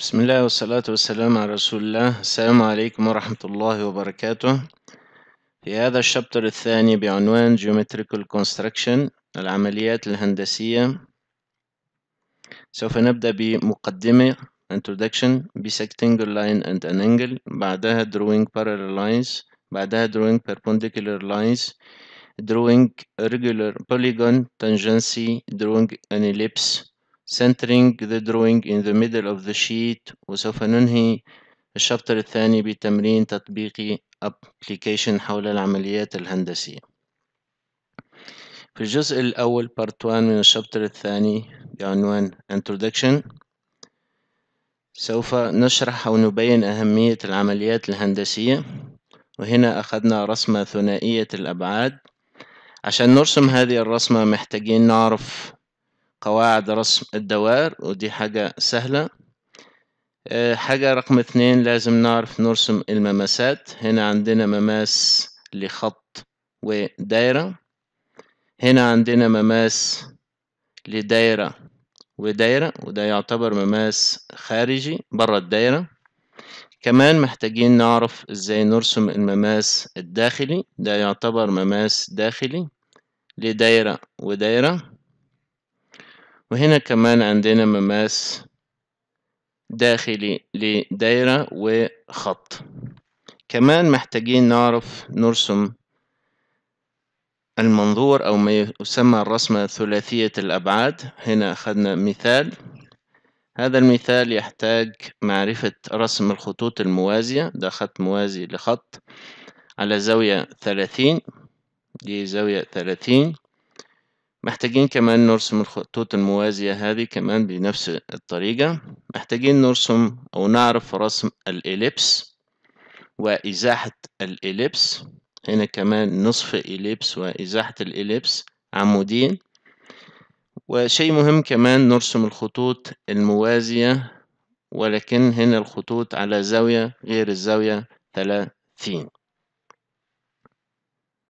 بسم الله والصلاة والسلام على رسول الله السلام عليكم ورحمة الله وبركاته في هذا الشابتر الثاني بعنوان Geometrical Construction العمليات الهندسية سوف نبدأ بمقدمة Introduction Bisecting Line and an Angle بعدها Drawing Parallel Lines بعدها Drawing Perpendicular Lines Drawing Regular Polygon Tangency Drawing an Ellipse centering the drawing in the middle of the sheet وسوف ننهي الشابتر الثاني بتمرين تطبيقي application حول العمليات الهندسية في الجزء الأول part 1 من الشابتر الثاني بعنوان introduction سوف نشرح أو نبين أهمية العمليات الهندسية وهنا أخذنا رسمة ثنائية الأبعاد عشان نرسم هذه الرسمة محتاجين نعرف قواعد رسم الدوائر ودي حاجة سهلة آه، حاجة رقم اتنين لازم نعرف نرسم المماسات هنا عندنا مماس لخط ودايرة هنا عندنا مماس لدايرة ودايرة وده يعتبر مماس خارجي برا الدايرة كمان محتاجين نعرف ازاي نرسم المماس الداخلي ده يعتبر مماس داخلي لدايرة ودايرة وهنا كمان عندنا مماس داخلي لدايرة وخط كمان محتاجين نعرف نرسم المنظور أو ما يسمى الرسمة ثلاثية الأبعاد هنا أخذنا مثال هذا المثال يحتاج معرفة رسم الخطوط الموازية ده خط موازي لخط على زاوية ثلاثين دي زاوية ثلاثين محتاجين كمان نرسم الخطوط الموازية هذه كمان بنفس الطريقة محتاجين نرسم أو نعرف رسم الإليبس وإزاحة الإليبس هنا كمان نصف إليبس وإزاحة الإليبس عمودين وشيء مهم كمان نرسم الخطوط الموازية ولكن هنا الخطوط على زاوية غير الزاوية ثلاثين